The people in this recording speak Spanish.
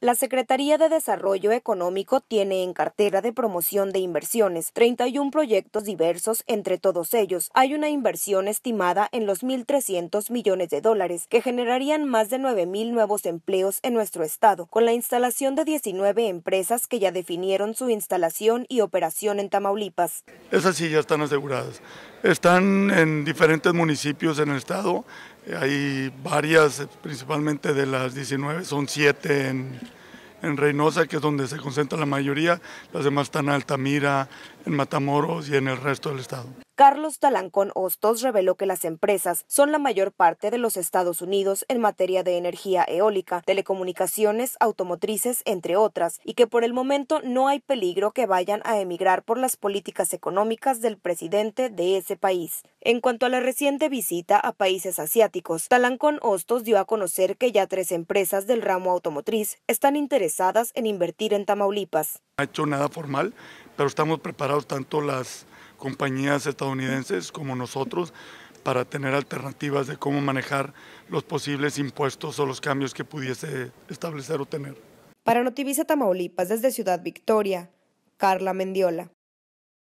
La Secretaría de Desarrollo Económico tiene en cartera de promoción de inversiones 31 proyectos diversos, entre todos ellos hay una inversión estimada en los 1.300 millones de dólares, que generarían más de 9.000 nuevos empleos en nuestro estado, con la instalación de 19 empresas que ya definieron su instalación y operación en Tamaulipas. Esas sí ya están aseguradas. Están en diferentes municipios en el estado, hay varias, eh, principalmente de las 19, son 7 en, en, Reynosa, que es donde se concentra la mayoría. Las demás están en Altamira, en Matamoros y en el resto del estado. Carlos Talancón Hostos reveló que las empresas son la mayor parte de los Estados Unidos en materia de energía eólica, telecomunicaciones, automotrices, entre otras, y que por el momento no hay peligro que vayan a emigrar por las políticas económicas del presidente de ese país. En cuanto a la reciente visita a países asiáticos, Talancón Hostos dio a conocer que ya tres empresas del ramo automotriz están interesadas en invertir en Tamaulipas. No ha hecho nada formal, pero estamos preparados tanto las compañías estadounidenses como nosotros para tener alternativas de cómo manejar los posibles impuestos o los cambios que pudiese establecer o tener. Para Notivisa Tamaulipas, desde Ciudad Victoria, Carla Mendiola.